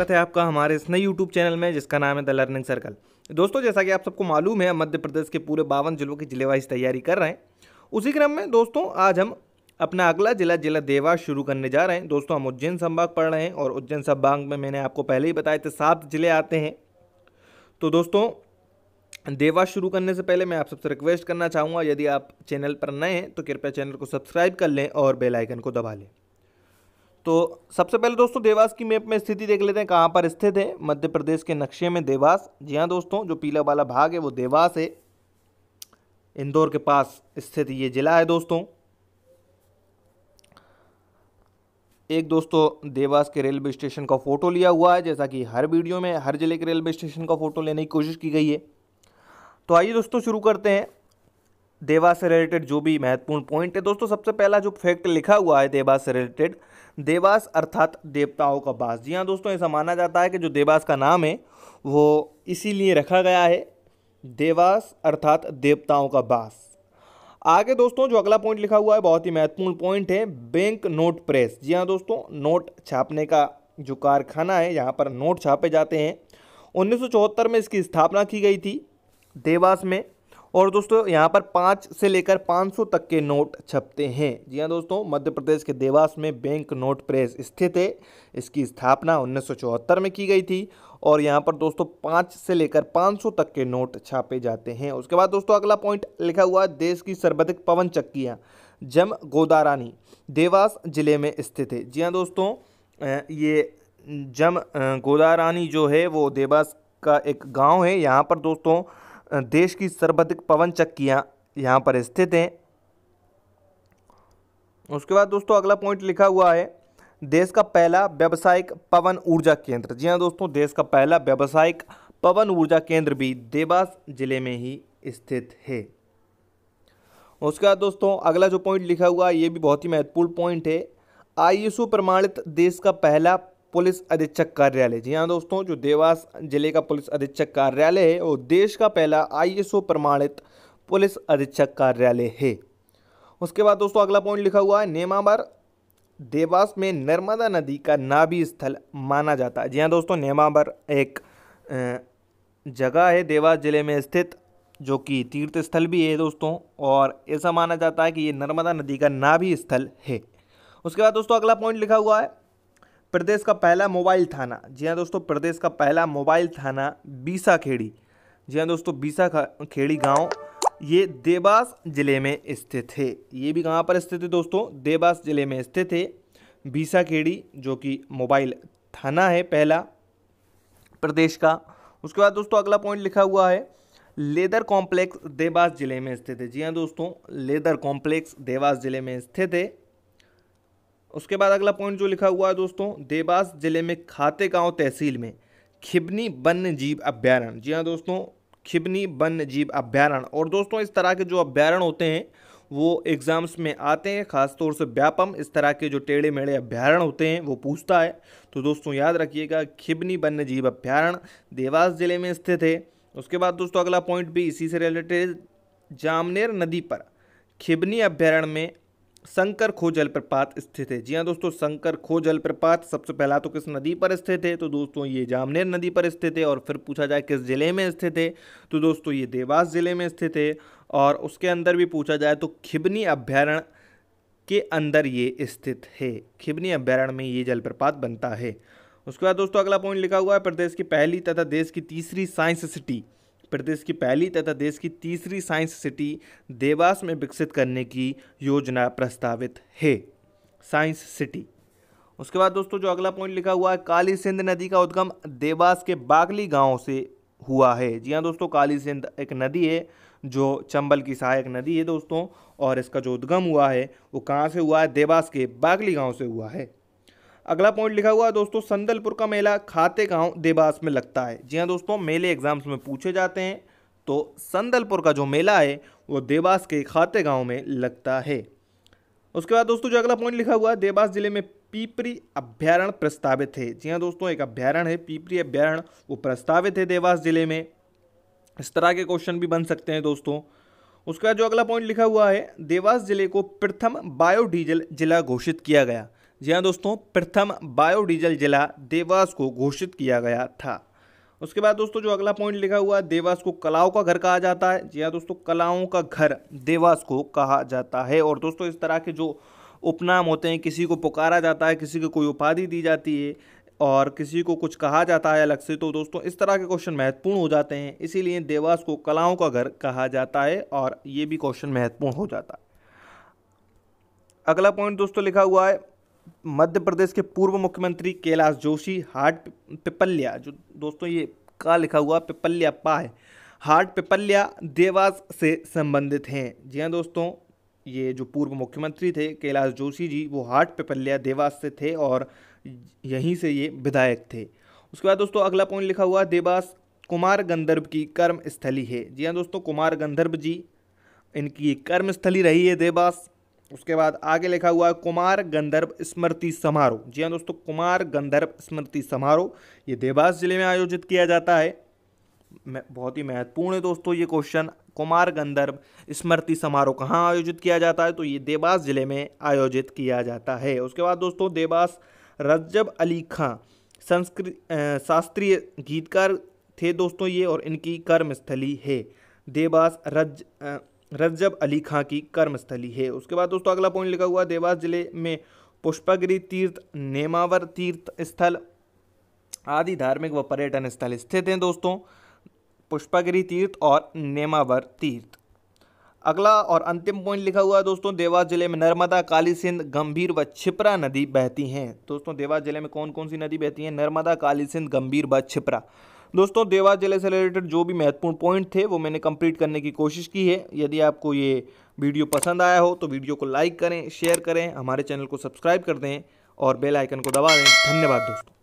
स्वागत है आपका हमारे इस नए YouTube चैनल में जिसका नाम है द लर्निंग सर्कल दोस्तों जैसा कि आप सबको मालूम है मध्य प्रदेश के पूरे बावन जिलों की जिले वाइज तैयारी कर रहे हैं उसी क्रम में दोस्तों आज हम अपना अगला जिला जिला देवास शुरू करने जा रहे हैं दोस्तों हम उज्जैन संभाग पढ़ रहे हैं और उज्जैन संभाग में मैंने आपको पहले ही बताए थे सात जिले आते हैं तो दोस्तों देवास शुरू करने से पहले मैं आप सबसे रिक्वेस्ट करना चाहूँगा यदि आप चैनल पर नए हैं तो कृपया चैनल को सब्सक्राइब कर लें और बेलाइकन को दबा लें तो सबसे पहले दोस्तों देवास की मैप में स्थिति देख लेते हैं कहाँ पर स्थित है मध्य प्रदेश के नक्शे में देवास जी हाँ दोस्तों जो पीला वाला भाग है वो देवास है इंदौर के पास स्थित ये जिला है दोस्तों एक दोस्तों देवास के रेलवे स्टेशन का फ़ोटो लिया हुआ है जैसा कि हर वीडियो में हर जिले के रेलवे स्टेशन का फ़ोटो लेने की कोशिश की गई है तो आइए दोस्तों शुरू करते हैं देवा से रिलेटेड जो भी महत्वपूर्ण पॉइंट है दोस्तों सबसे पहला जो फैक्ट लिखा हुआ है देवास से रिलेटेड देवास अर्थात देवताओं का बास जी हाँ दोस्तों ऐसा माना जाता है कि जो देवास का नाम है वो इसीलिए रखा गया है देवास अर्थात देवताओं का बास आगे दोस्तों जो अगला पॉइंट लिखा हुआ है बहुत ही महत्वपूर्ण पॉइंट है बैंक नोट प्रेस जी हाँ दोस्तों नोट छापने का जो कारखाना है यहाँ पर नोट छापे जाते हैं उन्नीस में इसकी स्थापना की गई थी देवास में और दोस्तों यहाँ पर पाँच से लेकर पाँच सौ तक के नोट छपते हैं जी हाँ दोस्तों मध्य प्रदेश के देवास में बैंक नोट प्रेस स्थित है इसकी स्थापना उन्नीस में की गई थी और यहाँ पर दोस्तों पाँच से लेकर पाँच सौ तक के नोट छापे जाते हैं उसके बाद दोस्तों अगला पॉइंट लिखा हुआ है देश की सर्वाधिक पवन चक्कियाँ जम गोदारानी देवास जिले में स्थित है जी हाँ दोस्तों ये जम गोदारानी जो है वो देवास का एक गाँव है यहाँ पर दोस्तों देश की सर्वाधिक पवन चक्कियाँ यहाँ पर स्थित हैं उसके बाद दोस्तों अगला पॉइंट लिखा हुआ है देश का पहला व्यावसायिक पवन ऊर्जा केंद्र जी हाँ दोस्तों देश का पहला व्यावसायिक पवन ऊर्जा केंद्र भी देवास जिले में ही स्थित है उसके बाद दोस्तों अगला जो पॉइंट लिखा हुआ है ये भी बहुत ही महत्वपूर्ण पॉइंट है आई प्रमाणित देश का पहला पुलिस अधीक्षक कार्यालय जी हाँ दोस्तों जो देवास जिले का पुलिस अधीक्षक कार्यालय है वो देश का पहला आईएसओ प्रमाणित पुलिस अधीक्षक कार्यालय है उसके बाद दोस्तों अगला पॉइंट लिखा हुआ है नेमावर देवास में नर्मदा नदी का नाभि स्थल माना जाता है जी हाँ दोस्तों नेमावर एक जगह है देवास जिले में स्थित जो कि तीर्थ स्थल भी है दोस्तों और ऐसा माना जाता है कि ये नर्मदा नदी का नाभि स्थल है उसके बाद दोस्तों अगला पॉइंट लिखा हुआ है प्रदेश का पहला मोबाइल थाना जी हाँ दोस्तों प्रदेश का पहला मोबाइल थाना बीसा खेड़ी जी हाँ दोस्तों बीसा खेड़ी गाँव ये देवास जिले में स्थित है ये भी कहाँ पर स्थित है दोस्तों देवास जिले में स्थित है बीसा खेड़ी जो कि मोबाइल थाना है पहला प्रदेश का उसके बाद दोस्तों अगला पॉइंट लिखा हुआ है लेदर कॉम्प्लेक्स देवास जिले में स्थित है जी हाँ दोस्तों लेदर कॉम्प्लेक्स देवास जिले में स्थित है उसके बाद अगला पॉइंट जो लिखा हुआ है दोस्तों देवास जिले में खाते गांव तहसील में खिबनी वन्य जीव अभ्यारण्य जी हाँ दोस्तों खिबनी वन्य जीव अभ्यारण्य और दोस्तों इस तरह के जो अभ्यारण्य होते हैं वो एग्ज़ाम्स में आते हैं ख़ासतौर से व्यापम इस तरह के जो टेढ़े मेढ़े अभ्यारण होते हैं वो पूछता है तो दोस्तों याद रखिएगा खिबनी वन्य जीव अभ्यारण्य देवास जिले में स्थित है उसके बाद दोस्तों अगला पॉइंट भी इसी से रिलेटेड जामनेर नदी पर खिबनी अभ्यारण्य में शंकर खो जलप्रपात स्थित है जी हाँ दोस्तों शंकर खो जलप्रपात सबसे पहला तो किस नदी पर स्थित है तो दोस्तों ये जामनेर नदी पर स्थित है और फिर पूछा जाए किस ज़िले में स्थित है तो दोस्तों ये देवास ज़िले में स्थित है और उसके अंदर भी पूछा जाए तो खिबनी अभ्यारण्य के अंदर ये स्थित है खिबनी अभ्यारण्य में ये जलप्रपात बनता है उसके बाद दोस्तों अगला पॉइंट लिखा हुआ है प्रदेश की पहली तथा देश की तीसरी साइंस सिटी प्रदेश की पहली तथा देश की तीसरी साइंस सिटी देवास में विकसित करने की योजना प्रस्तावित है साइंस सिटी उसके बाद दोस्तों जो अगला पॉइंट लिखा हुआ है काली सिंध नदी का उद्गम देवास के बागली गांव से हुआ है जी हाँ दोस्तों काली सिंध एक नदी है जो चंबल की सहायक नदी है दोस्तों और इसका जो उद्गम हुआ है वो कहाँ से हुआ है देवास के बागली गांव से हुआ है अगला पॉइंट लिखा हुआ है दोस्तों संदलपुर का मेला खाते गांव देवास में लगता है जी हाँ दोस्तों मेले एग्जाम्स में पूछे जाते हैं तो संदलपुर का जो मेला है वो देवास के खाते गांव में लगता है उसके बाद दोस्तों जो अगला पॉइंट लिखा हुआ है देवास जिले में पीपरी अभ्यारण प्रस्तावित है जी हाँ दोस्तों एक अभ्यारण है पीपरी अभ्यारण वो प्रस्तावित है देवास जिले में इस तरह के क्वेश्चन भी बन सकते हैं दोस्तों उसके बाद जो अगला पॉइंट लिखा हुआ है देवास जिले को प्रथम बायोडीजल जिला घोषित किया गया जी हाँ दोस्तों प्रथम बायोडीजल जिला देवास को घोषित किया गया था उसके बाद दोस्तों जो अगला पॉइंट लिखा हुआ है देवास को कलाओं का घर कहा जाता है जी हाँ दोस्तों कलाओं का घर देवास को कहा जाता है और दोस्तों इस तरह के जो उपनाम होते हैं किसी को पुकारा जाता है किसी को कोई उपाधि दी जाती है और किसी को कुछ कहा जाता है अलग से तो दोस्तों इस तरह के क्वेश्चन महत्वपूर्ण हो जाते हैं इसीलिए देवास को कलाओं का घर कहा जाता है और ये भी क्वेश्चन महत्वपूर्ण हो जाता है अगला पॉइंट दोस्तों लिखा हुआ है मध्य प्रदेश के पूर्व मुख्यमंत्री कैलाश जोशी हार्ट पिपल्या जो दोस्तों ये का लिखा हुआ पिपल्या पा है हार्ट पिपल्या देवास से संबंधित हैं जी हाँ दोस्तों ये जो पूर्व मुख्यमंत्री थे कैलाश जोशी जी वो हार्ट पिपल्या देवास से थे और यहीं से ये विधायक थे उसके बाद दोस्तों अगला पॉइंट लिखा हुआ देवास कुमार गंधर्व की कर्मस्थली है जी हाँ दोस्तों कुमार गंधर्व जी इनकी कर्मस्थली रही है देवास उसके बाद आगे लिखा हुआ है कुमार गंधर्व स्मृति समारोह जी हाँ दोस्तों कुमार गंधर्व स्मृति समारोह ये देवास जिले में आयोजित किया जाता है बहुत ही महत्वपूर्ण है दोस्तों ये क्वेश्चन कुमार गंधर्व स्मृति समारोह कहाँ आयोजित किया जाता है तो ये देवास जिले में आयोजित किया जाता है उसके बाद दोस्तों देवास रज्जब अली खां संस्कृत शास्त्रीय गीतकार थे दोस्तों ये और इनकी कर्मस्थली है देवास रज रजब अली खां की कर्मस्थली है उसके बाद दोस्तों अगला पॉइंट लिखा हुआ देवास जिले में पुष्पागिरी तीर्थ नेमावर तीर्थ स्थल आदि धार्मिक व पर्यटन स्थल स्थित हैं दोस्तों पुष्पगिरी तीर्थ और नेमावर तीर्थ अगला और अंतिम पॉइंट लिखा हुआ है दोस्तों देवास जिले में नर्मदा काली सिंध गंभीर व छिपरा नदी बहती हैं दोस्तों देवास जिले में कौन कौन सी नदी बहती हैं नर्मदा काली सिंध गंभीर व छिपरा दोस्तों देवास जिले से रिलेटेड जो भी महत्वपूर्ण पॉइंट थे वो मैंने कंप्लीट करने की कोशिश की है यदि आपको ये वीडियो पसंद आया हो तो वीडियो को लाइक करें शेयर करें हमारे चैनल को सब्सक्राइब कर दें और बेल आइकन को दबा दें धन्यवाद दोस्तों